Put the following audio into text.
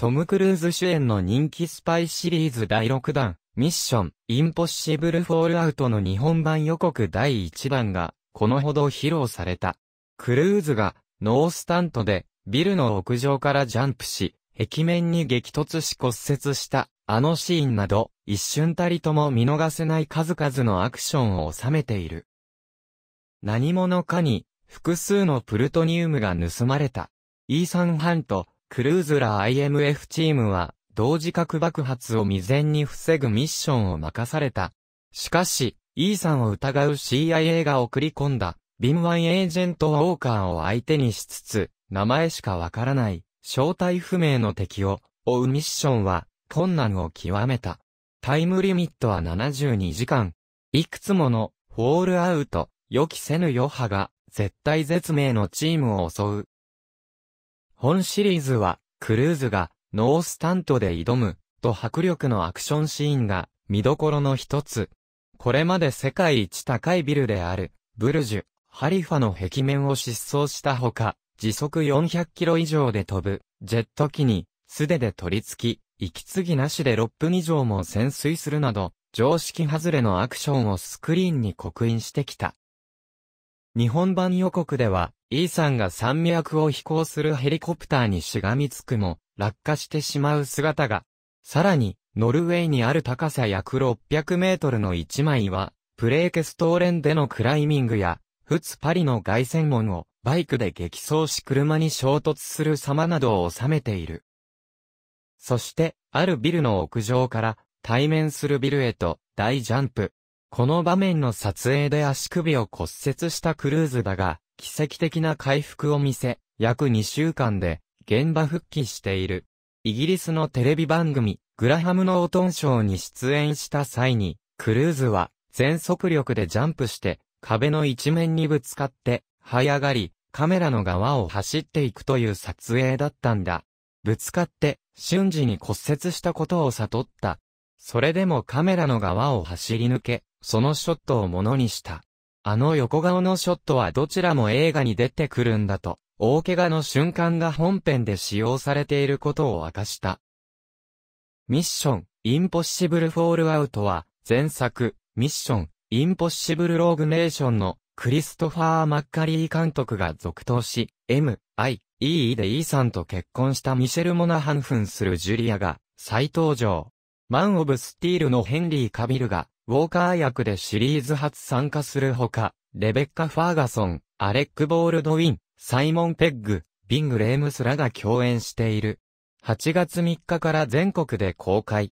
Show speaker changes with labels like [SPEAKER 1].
[SPEAKER 1] トム・クルーズ主演の人気スパイシリーズ第6弾、ミッション、インポッシブル・フォールアウトの日本版予告第1弾が、このほど披露された。クルーズが、ノースタントで、ビルの屋上からジャンプし、壁面に激突し骨折した、あのシーンなど、一瞬たりとも見逃せない数々のアクションを収めている。何者かに、複数のプルトニウムが盗まれた。イーサン・ハント、クルーズラ IMF チームは、同時核爆発を未然に防ぐミッションを任された。しかし、E さんを疑う CIA が送り込んだ、敏腕エージェントウォーカーを相手にしつつ、名前しかわからない、正体不明の敵を追うミッションは、困難を極めた。タイムリミットは72時間。いくつもの、フォールアウト、予期せぬ余波が、絶体絶命のチームを襲う。本シリーズは、クルーズがノースタントで挑む、と迫力のアクションシーンが見どころの一つ。これまで世界一高いビルである、ブルジュ、ハリファの壁面を失踪したほか、時速400キロ以上で飛ぶ、ジェット機に、素手で取り付き、息継ぎなしで6分以上も潜水するなど、常識外れのアクションをスクリーンに刻印してきた。日本版予告では、E さんが山脈を飛行するヘリコプターにしがみつくも、落下してしまう姿が、さらに、ノルウェーにある高さ約600メートルの一枚は、プレーケストーレンでのクライミングや、フツパリの凱旋門をバイクで激走し車に衝突する様などを収めている。そして、あるビルの屋上から対面するビルへと大ジャンプ。この場面の撮影で足首を骨折したクルーズだが、奇跡的な回復を見せ、約2週間で現場復帰している。イギリスのテレビ番組、グラハムのオトンショーに出演した際に、クルーズは全速力でジャンプして、壁の一面にぶつかって、這い上がり、カメラの側を走っていくという撮影だったんだ。ぶつかって、瞬時に骨折したことを悟った。それでもカメラの側を走り抜け、そのショットをものにした。あの横顔のショットはどちらも映画に出てくるんだと、大怪我の瞬間が本編で使用されていることを明かした。ミッション、インポッシブルフォールアウトは、前作、ミッション、インポッシブルローグネーションの、クリストファー・マッカリー監督が続投し、M、I、E で E さんと結婚したミシェル・モナハンフンするジュリアが、再登場。マン・オブ・スティールのヘンリー・カビルが、ウォーカー役でシリーズ初参加するほか、レベッカ・ファーガソン、アレック・ボールドウィン、サイモン・ペッグ、ビング・レームスらが共演している。8月3日から全国で公開。